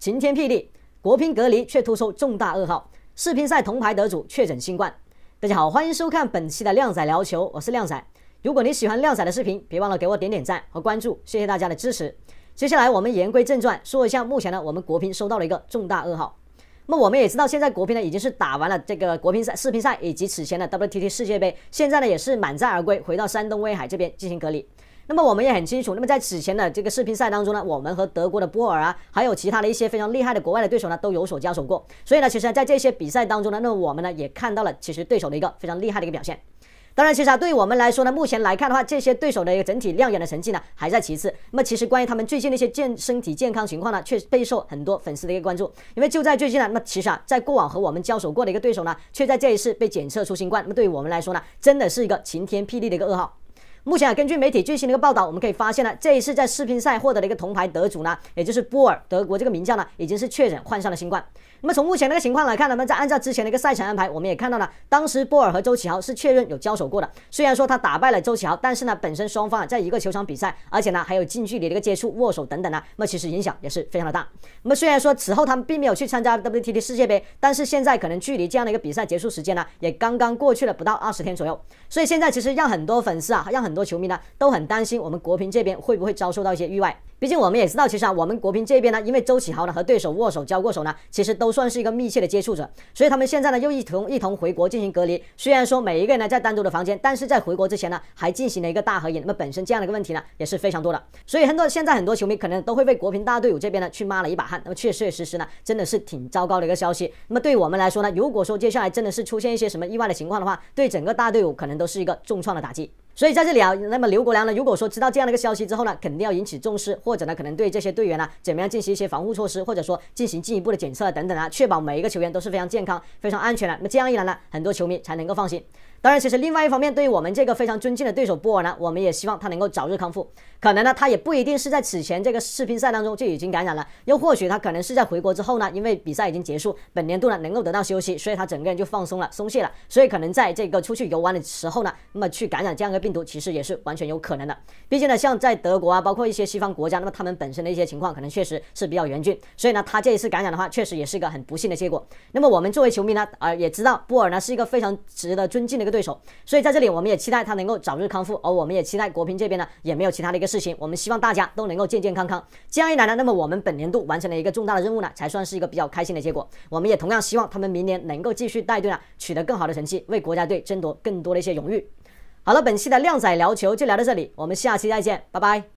晴天霹雳！国乒隔离却突出重大噩耗，世乒赛铜牌得主确诊新冠。大家好，欢迎收看本期的靓仔聊球，我是靓仔。如果你喜欢靓仔的视频，别忘了给我点点赞和关注，谢谢大家的支持。接下来我们言归正传，说一下目前呢，我们国乒收到了一个重大噩耗。那么我们也知道，现在国乒呢已经是打完了这个国乒赛、世乒赛以及此前的 WTT 世界杯，现在呢也是满载而归，回到山东威海这边进行隔离。那么我们也很清楚，那么在此前的这个世乒赛当中呢，我们和德国的波尔啊，还有其他的一些非常厉害的国外的对手呢，都有所交手过。所以呢，其实在这些比赛当中呢，那我们呢也看到了其实对手的一个非常厉害的一个表现。当然，其实啊对于我们来说呢，目前来看的话，这些对手的一个整体亮眼的成绩呢还在其次。那么其实关于他们最近的一些健身体健康情况呢，却备受很多粉丝的一个关注。因为就在最近呢，那么其实啊，在过往和我们交手过的一个对手呢，却在这一次被检测出新冠。那么对于我们来说呢，真的是一个晴天霹雳的一个噩耗。目前啊，根据媒体最新的一个报道，我们可以发现呢，这一次在世乒赛获得了一个铜牌得主呢，也就是波尔德国这个名将呢，已经是确诊患上了新冠。那么从目前那个情况来看，呢，那么在按照之前的一个赛程安排，我们也看到了，当时波尔和周启豪是确认有交手过的。虽然说他打败了周启豪，但是呢，本身双方啊在一个球场比赛，而且呢还有近距离的一个接触、握手等等呢，那么其实影响也是非常的大。那么虽然说此后他们并没有去参加 WTT 世界杯，但是现在可能距离这样的一个比赛结束时间呢，也刚刚过去了不到二十天左右。所以现在其实让很多粉丝啊，让很多。多球迷呢都很担心我们国乒这边会不会遭受到一些意外，毕竟我们也知道，其实啊我们国乒这边呢，因为周启豪呢和对手握手交过手呢，其实都算是一个密切的接触者，所以他们现在呢又一同一同回国进行隔离。虽然说每一个人呢在单独的房间，但是在回国之前呢还进行了一个大合影。那么本身这样的一个问题呢也是非常多的，所以很多现在很多球迷可能都会为国乒大队伍这边呢去抹了一把汗。那么确确实实呢真的是挺糟糕的一个消息。那么对于我们来说呢，如果说接下来真的是出现一些什么意外的情况的话，对整个大队伍可能都是一个重创的打击。所以在这里啊，那么刘国梁呢，如果说知道这样的一个消息之后呢，肯定要引起重视，或者呢，可能对这些队员呢，怎么样进行一些防护措施，或者说进行进一步的检测等等啊，确保每一个球员都是非常健康、非常安全的。那么这样一来呢，很多球迷才能够放心。当然，其实另外一方面，对于我们这个非常尊敬的对手波尔呢，我们也希望他能够早日康复。可能呢，他也不一定是在此前这个世乒赛当中就已经感染了，又或许他可能是在回国之后呢，因为比赛已经结束，本年度呢能够得到休息，所以他整个人就放松了、松懈了，所以可能在这个出去游玩的时候呢，那么去感染这样一个病毒，其实也是完全有可能的。毕竟呢，像在德国啊，包括一些西方国家，那么他们本身的一些情况可能确实是比较严峻，所以呢，他这一次感染的话，确实也是一个很不幸的结果。那么我们作为球迷呢，啊，也知道波尔呢是一个非常值得尊敬的一个。对手，所以在这里我们也期待他能够早日康复，而我们也期待国乒这边呢也没有其他的一个事情，我们希望大家都能够健健康康。这样一来呢，那么我们本年度完成了一个重大的任务呢，才算是一个比较开心的结果。我们也同样希望他们明年能够继续带队呢，取得更好的成绩，为国家队争夺更多的一些荣誉。好了，本期的靓仔聊球就聊到这里，我们下期再见，拜拜。